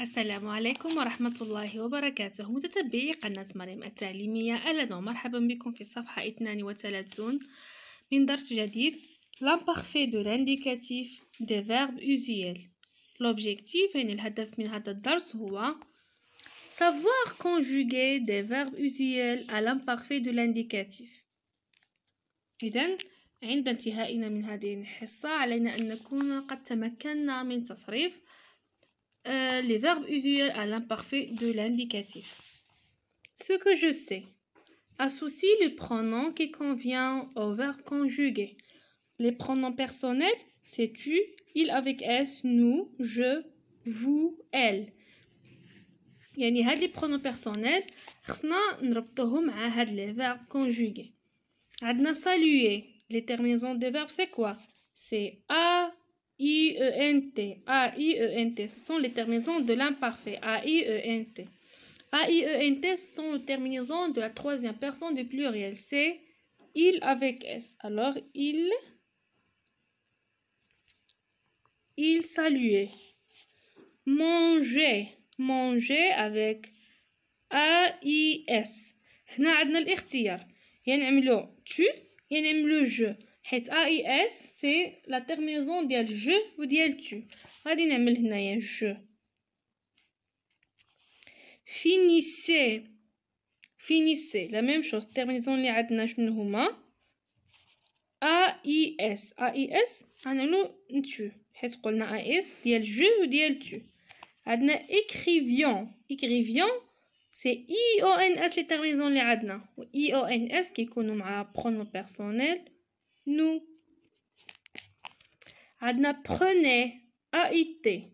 السلام عليكم ورحمة الله وبركاته متتبعي قناة مريم التعليمية أهلا ومرحبا بكم في صفحة 32 من درس جديد لامبارفي دو لانديكاتيف دي فيرب usuels لوبجيكتيف يعني الهدف من هذا الدرس هو Savoir conjuguer des verbes usuels à l'imparfait de l'indicatif إذا عند انتهائنا من هذه الحصة علينا أن نكون قد تمكنا من تصريف Euh, les verbes usuels à l'imparfait de l'indicatif. Ce que je sais. Associe le pronom qui convient au verbe conjugué. Les pronoms personnels, c'est tu, il avec S, nous, je, vous, elle. يعني pronoms personnels les pronoms خصنا نربطوهم مع هاد les verbes conjugués. عندنا salué. Les terminaisons des verbes, c'est quoi C'est I-E-N-T, A-I-E-N-T, ce sont les terminaisons de l'imparfait, A-I-E-N-T. A-I-E-N-T sont les terminaisons de la troisième personne du pluriel, c'est il avec S. Alors, il, il saluait. Manger, manger avec A-I-S. tu je AIS, c'est la terminaison du JE ou du TU. On va un JE. La même chose. terminaison qu'on a, c'est AIS. AIS, on va TU. On a dit AIS, c'est le JE ou le TU. Adna a l'écrivien. c'est IONS, les terminaisons qu'on a. IONS, qui est connu pronom personnel nous. adna prenez a été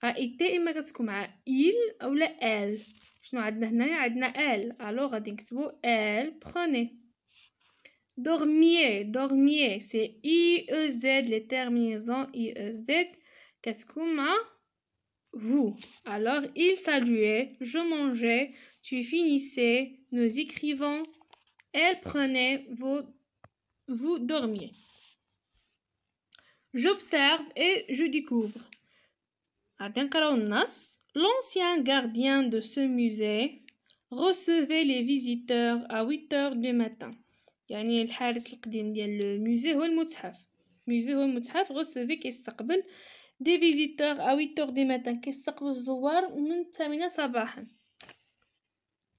a été il ou le elle je elle alors elle prenez dormiez dormiez c'est i e z les terminaisons i e z qu'on vous alors il saluait je mangeais tu finissais nous écrivons elle prenait vos vous dormiez. J'observe et je découvre. L'ancien gardien de ce musée recevait les visiteurs à 8 heures du matin. Le musée le recevait des visiteurs à 8 heures du matin.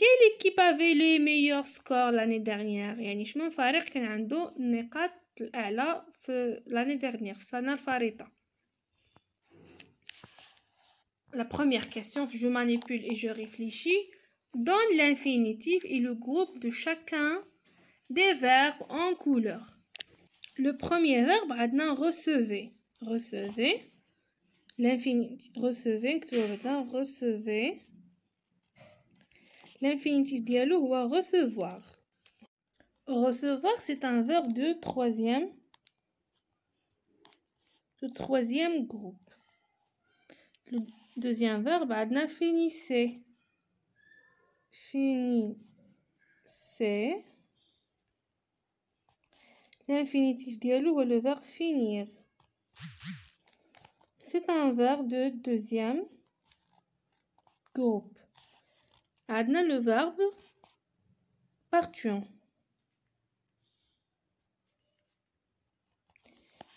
quelle équipe avait le meilleur score l'année dernière يعني شمن فريق كان عنده النقاط الاعلى في l'année dernière. السنه La première question, je manipule et je réfléchis. Donne l'infinitif et le groupe de chacun des verbes en couleur. Le premier verbe, عندنا recevez. Recevez. L'infinitif recevez, recevez. L'infinitif diallo à recevoir. Recevoir, c'est un verbe de troisième, de troisième groupe. Le deuxième verbe, adna finissez. c'est. L'infinitif diallo ou le verbe finir. C'est un verbe de deuxième groupe. Adna le verbe partir,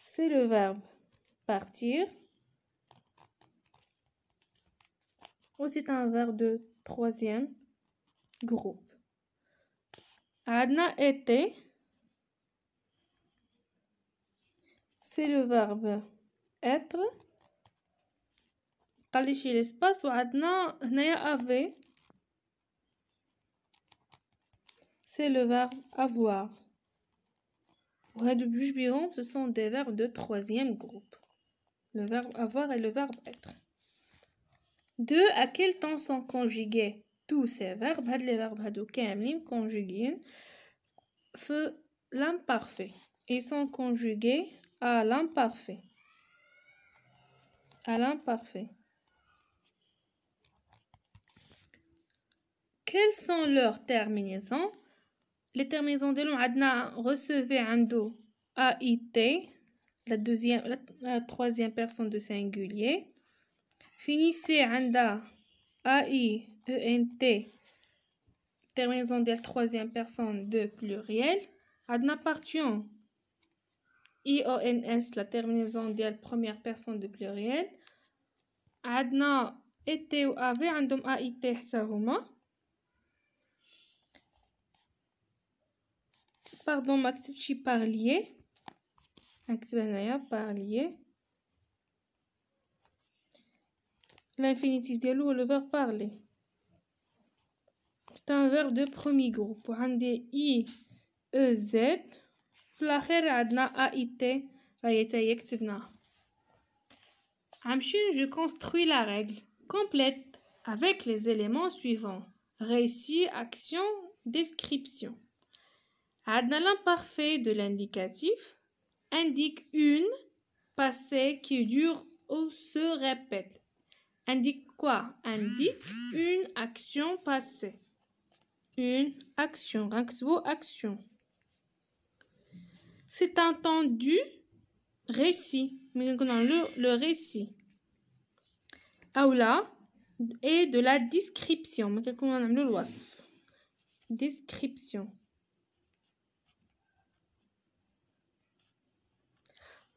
C'est le verbe partir. Aussi oh, c'est un verbe de troisième groupe. Adna était. C'est le verbe être. Chez l'espace Adna avait. c'est le verbe avoir. Ce sont des verbes de troisième groupe. Le verbe avoir et le verbe être. Deux, à quel temps sont conjugués tous ces verbes les verbes conjugués l'imparfait. Ils sont conjugués à l'imparfait. À l'imparfait. Quelles sont leurs terminaisons les terminaisons de recevait عندنا recevez عنده AIT, la deuxième, la, troisième personne de singulier. Finissez e n t terminaison de la troisième personne de pluriel. o partion s la terminaison de la première personne de pluriel. adna était ou un عندهم AIT ça هما. pardon ma كتبتش parlier. هنايا l'infinitif de هو le verbe parler c'est un verbe de premier groupe i, e, z. E, z. a je construis la règle complète avec les éléments suivants récit action description dans l'imparfait de l'indicatif indique une passée qui dure ou se répète. Indique quoi Indique une action passée. Une action. action. C'est entendu, temps du récit. Le, le récit. Aula est de la description. Description.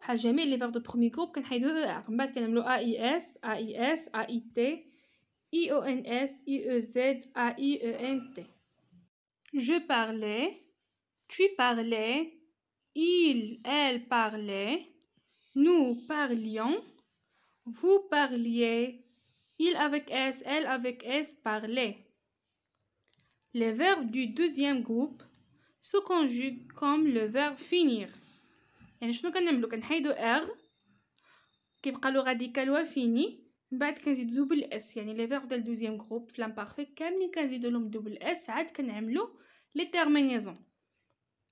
بحال les verbes de premier groupe جروب كنحيدو او ار من بعد كنعملو ا اي اس ا اي Je parlais, tu parlais, il, elle parlait, nous parlions, vous parliez, il avec S, elle avec S parlait. Les verbes du deuxième groupe se conjuguent comme le verbe finir nous à dire comment on fait On fait R, qui est le radical, et on finit. Ensuite, on ajoute le double S. C'est-à-dire, le verbe du deuxième groupe, flamme parfaite, quand on ajoute le double S, on fait la terminaison.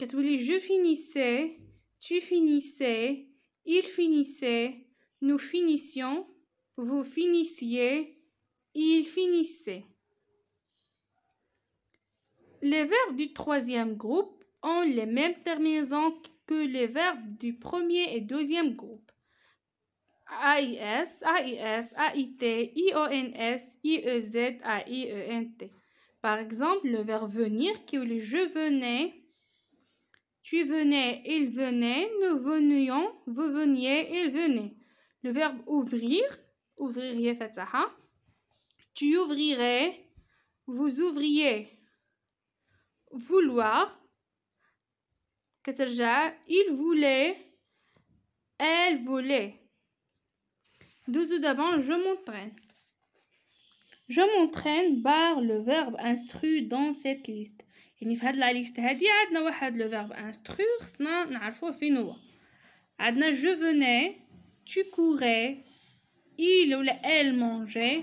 On dit, je finissais, tu finissais, il finissait, nous finissions, vous finissiez, il finissait. Les verbes du troisième groupe ont la même terminaison qu'avant que les verbes du premier et deuxième groupe. AIS, AIS, AIT, e A-I-E-N-T. Par exemple, le verbe venir qui est le je venais, tu venais, il venait, nous venions, vous veniez, il venait. Le verbe ouvrir, ouvririez, ça hein. Tu ouvrirais, vous ouvriez. Vouloir, il voulait elle voulait ou d'avant je m'entraîne je m'entraîne par le verbe instru dans cette liste يعني في هذه liste, ليست هادي عندنا واحد لو فيرب انستروير خصنا نعرفوه فين هو عندنا je tu courais il ou elle mangeait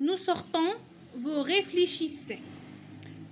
nous sortons vous réfléchissez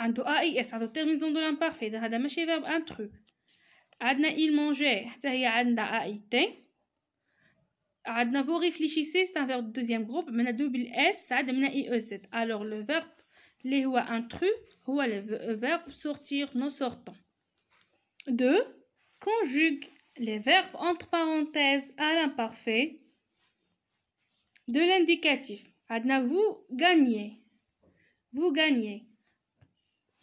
انتو اي اس عطو الترمينزون دو لامبارفي هذا ماشي فيرب انترو عندنا il mangeait حتى هي عندنا a été عندنا vous réfléchissez c'est un verbe deuxième groupe من double s عندنا اي او زد alors le verbe اللي هو intrus هو le euh, verbe sortir non sortant Deux, conjugue les verbes entre parenthèses à l'imparfait de l'indicatif عندنا vous gagnez vous gagnez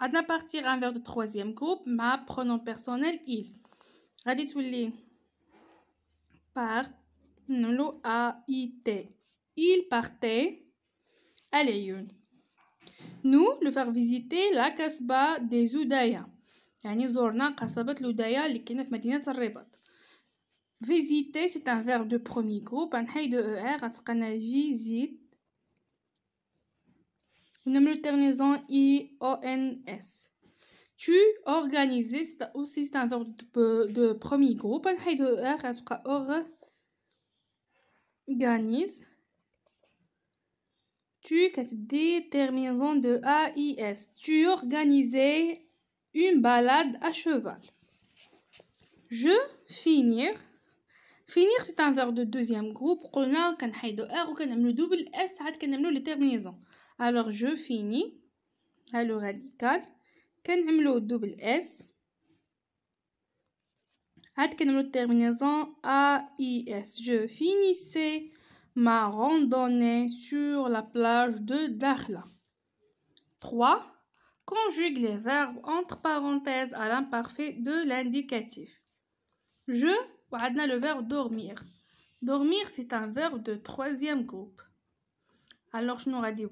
On partir d'un un verbe de troisième groupe, ma pronom personnel « il. On a dit, il partait Il part. Allez-y. Nous, le faire visiter, la casse-bas des Oudayas. Il casse-bas des zones qui sont en train de visiter. c'est un verbe de premier groupe, un haï de ER, à ce qu'on a nomme le terminaison I-O-N-S. Tu C'est aussi c'est un verbe de, de premier groupe. On a deux R, on organise. Tu as des terminaisons de A-I-S. Tu organisais une balade à cheval. Je finir. Finir, c'est un verbe de deuxième groupe. On a un R, on a le double S, on a le terminaison alors je finis à radical, radical كنعملو دوبل اس عاد كنعملو التيرمينيزون A, I, S. Je فينيسي ma randonnée sur la plage de 3 conjugue les verbes entre parenthèses à l'imparfait de l'indicatif je وعندنا le verbe dormir dormir c'est un verbe de troisième groupe alors, je n'aurai dit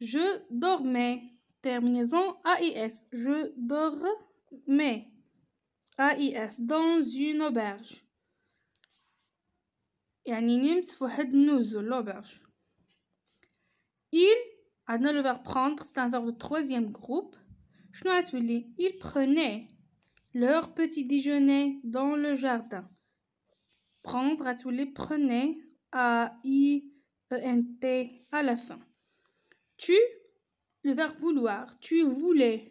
Je dormais. Terminaison AIS. Je dormais. AIS. Dans une auberge. يعني نمت في nous النزل l'auberge. Il ne le verbe prendre c'est un verbe de troisième groupe شنو غتولي il prenait leur petit déjeuner dans le jardin prendre les prenait à y E à la fin. Tu, le verbe vouloir. Tu voulais.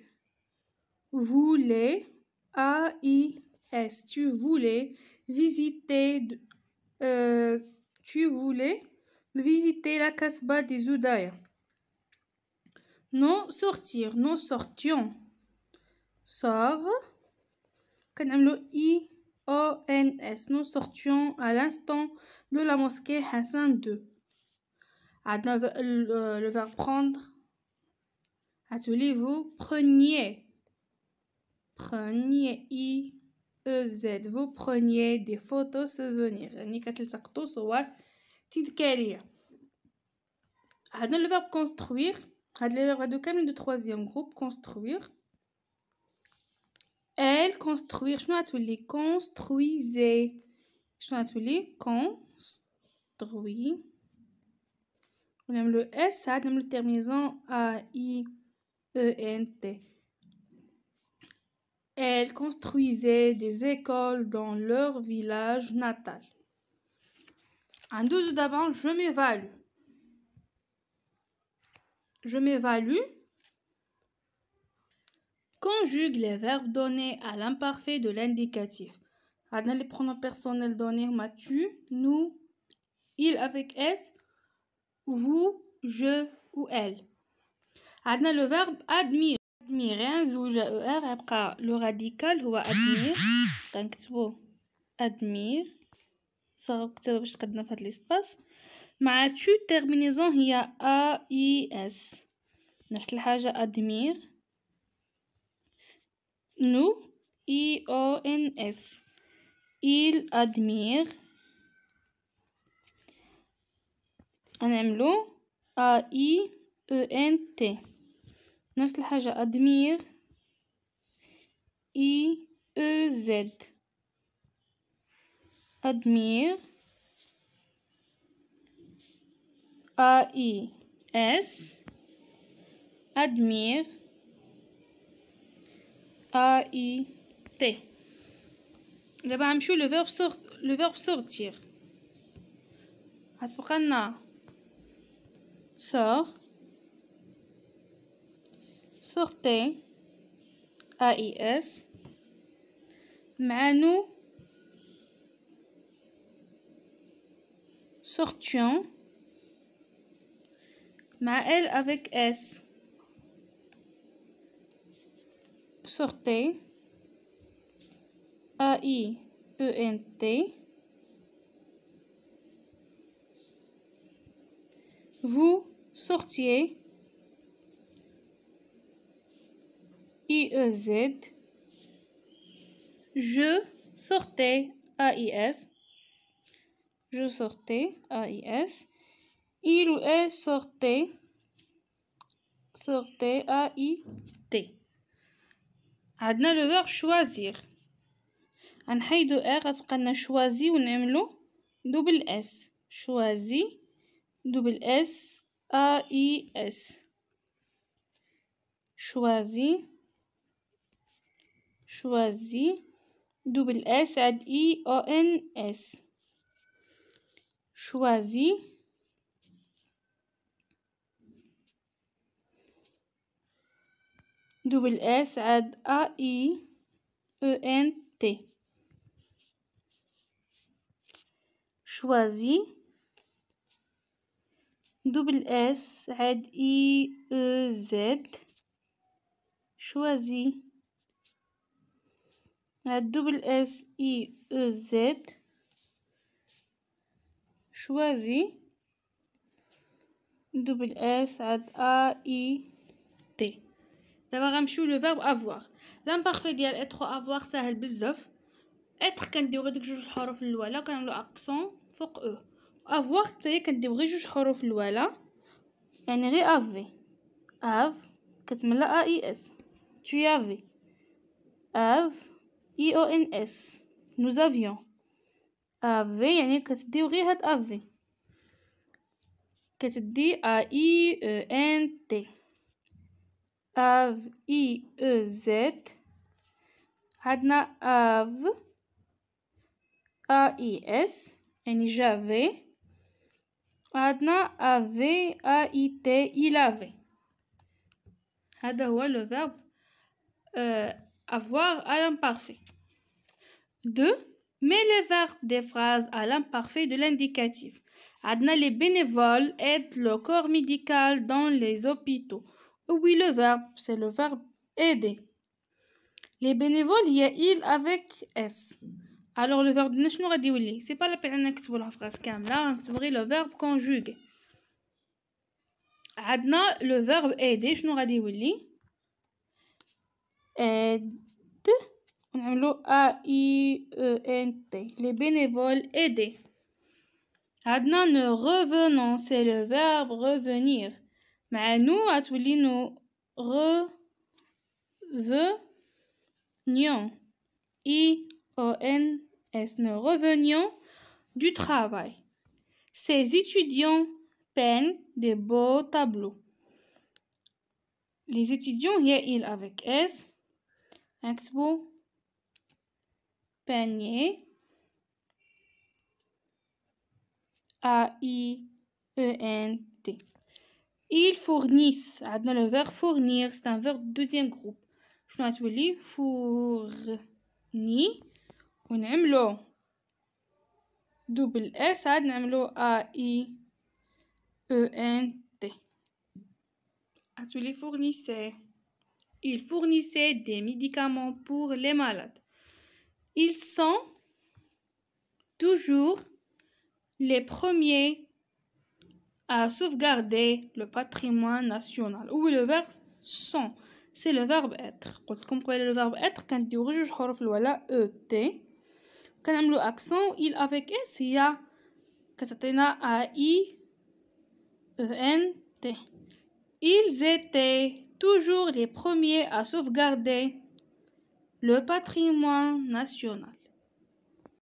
Voulais. A-I-S. Tu voulais visiter. Euh, tu voulais visiter la casbah des Oudaya. Non sortir. nous sortions. Sort. le I. O-N-S. Nous sortions à l'instant de la mosquée Hassan II le, le verbe prendre. Attelez-vous, preniez. Preniez, I, E, Z. Vous preniez des photos souvenirs. Ni le verbe construire. Had le verbe de Camille دو troisième groupe construire. Elle, construire. Je غتولي construisez. شنو les construisez le S, S, même le terminant a i e, e n t Elles construisaient des écoles dans leur village natal. En 12 d'avant, je m'évalue. Je m'évalue. Conjugue les verbes donnés à l'imparfait de l'indicatif. Dans les pronoms personnels donnés, ma tu, nous, il avec S, vous je و elle عندنا لو فيرب ادمير ادميري نزوج او ار يبقى لو راديكال هو ادمير غنكتبو ادمير صغر كتبه باش تقدنا في هاد ليسباس مع تشو تيرمينيزون هي ا اي اس نفس الحاجه ادمير نو اي او ان اس il admire غنعملو ا اي او e ان تي نفس الحاجة ادمير اي او زد ادمير ا اي اس ادمير ا اي تي دابا غنمشيو لو فيرب سور لو فيرب سورتير غتبقى لنا sort, sortez, AIS, s nous, sortions, ma elle avec S, sortez, a i e vous sortier IEZ je sortais AIS je sortais AIS il ou elle sortait sortait AIT Adna le فيغ choisir de R choisi ou ou ونعملو double S Choisi, double S S. Choisis. Choisis. Double S, add I, O, N, S. Choisis. Double S, add A, I, E, N, T. Choisis. دوبل اس عاد اي او آه، زد شوازي عاد دوبل اس اي او آه، زد شوازي دوبل اس عاد ا اي تي دابا غنمشيو لو فيرب افوار لامبارفي ديال اتخو افوار ساهل بزاف اتر كنديرو ديك جوج الحروف الاولى كنعملو اكسون فوق او افوار حتى هي كدير غير جوج حروف الوالا يعني غير افي اف كتملى ا اي اس tu avais اف اي او ان اس نو زافيون افي يعني كتديو غير هاد افي كتدي ا اي او ان تي اف اي او زد عندنا اف ا اي اس يعني جافي Adna a i t il avait. هو le verbe euh, avoir à l'imparfait. 2. Mets les verbes des phrases à l'imparfait de l'indicatif. Adna les bénévoles aident le corps médical dans les hôpitaux. Oui, le verbe, c'est le verbe aider. Les bénévoles, y a il avec S. Alors, le verbe ne qu'est-ce qu'on Ce n'est pas la peine d'écrire la phrase comme ça. On va écrire le verbe conjugué. adna le verbe aider, je ce qu'on Aide. On va le a i e n t Les bénévoles aider. adna nous revenons. C'est le verbe revenir. Mais nous, à dit nous revenons. Nous revenons. N, est nous revenions du travail. Ces étudiants peignent des beaux tableaux. Les étudiants, y il avec S, Expo, peigner, A-I-E-N-T. Ils fournissent, dans le verbe fournir, c'est un verbe deuxième groupe. Je vais fournir. ونعملو دوبل اس عاد نعملو i اي او ان تي اتولي فورنيسي Il fournissait des médicaments pour les malades. Ils sont toujours les premiers à sauvegarder le patrimoine national. Ou le verbe sont C'est le verbe être. Quand vous comprenez le verbe être, quand vous avez le verbe T » accent il avec ils étaient toujours les premiers à sauvegarder le patrimoine national